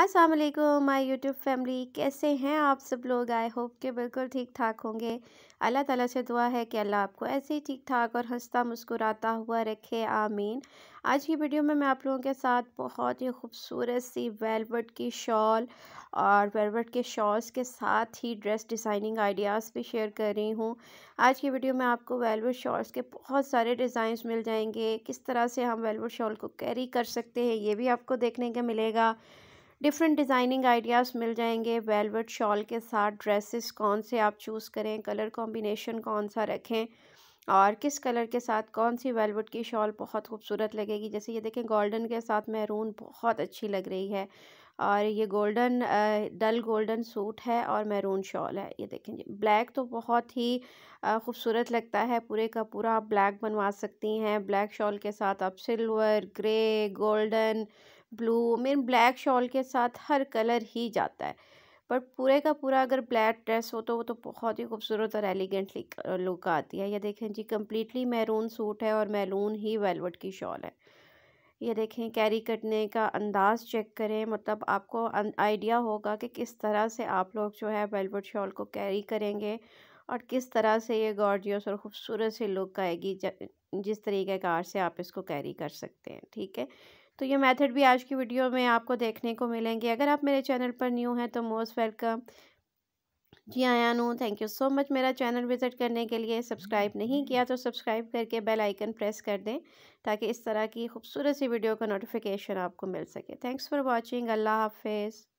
अस्सलाम माई YouTube family कैसे हैं आप सब लोग आई होप के बिल्कुल ठीक ठाक होंगे अल्लाह ताला से दुआ है कि अल्लाह आपको ऐसे ही ठीक ठाक और हंसता मुस्कुराता हुआ रखे आमीन आज की वीडियो में मैं आप लोगों के साथ बहुत ही खूबसूरत सी वेलवेट की शॉल और वेलवेट के शॉल्स के साथ ही ड्रेस डिज़ाइनिंग आइडियाज़ भी शेयर कर रही हूँ आज की वीडियो में आपको वेलवेट शॉल्स के बहुत सारे डिज़ाइंस मिल जाएंगे किस तरह से हम वेलवेट शॉल को कैरी कर सकते हैं ये भी आपको देखने का मिलेगा डिफरेंट डिज़ाइनिंग आइडियाज़ मिल जाएंगे वेलवेट शॉल के साथ ड्रेसेस कौन से आप चूज़ करें कलर कॉम्बिनेशन कौन सा रखें और किस कलर के साथ कौन सी वेलवेट की शॉल बहुत खूबसूरत लगेगी जैसे ये देखें गोल्डन के साथ मैरून बहुत अच्छी लग रही है और ये गोल्डन डल गोल्डन सूट है और मैरून शॉल है ये देखें जी ब्लैक तो बहुत ही खूबसूरत लगता है पूरे का पूरा आप ब्लैक बनवा सकती हैं ब्लैक शॉल के साथ आप silver grey golden blue main black shawl के साथ हर कलर ही जाता है पर पूरे का पूरा अगर ब्लैक ड्रेस हो तो वो तो बहुत ही खूबसूरत और एलिगेंट लुक आती है ये देखें जी कम्प्लीटली मैरून सूट है और मैलून ही वेलवेट की शॉल है ये देखें कैरी करने का अंदाज़ चेक करें मतलब आपको आइडिया होगा कि किस तरह से आप लोग जो है वेलवेट शॉल को कैरी करेंगे और किस तरह से ये गॉर्जियस और ख़ूबसूरत से लुक आएगी जिस तरीके कार से आप इसको कैरी कर सकते हैं ठीक है तो ये मेथड भी आज की वीडियो में आपको देखने को मिलेंगे अगर आप मेरे चैनल पर न्यू हैं तो मोस्ट वेलकम जी हाँ, आया नू थैंक यू सो मच मेरा चैनल विज़िट करने के लिए सब्सक्राइब नहीं किया तो सब्सक्राइब करके बेल आइकन प्रेस कर दें ताकि इस तरह की खूबसूरत सी वीडियो का नोटिफिकेशन आपको मिल सके थैंक्स फॉर वॉचिंग अल्लाह हाफिज़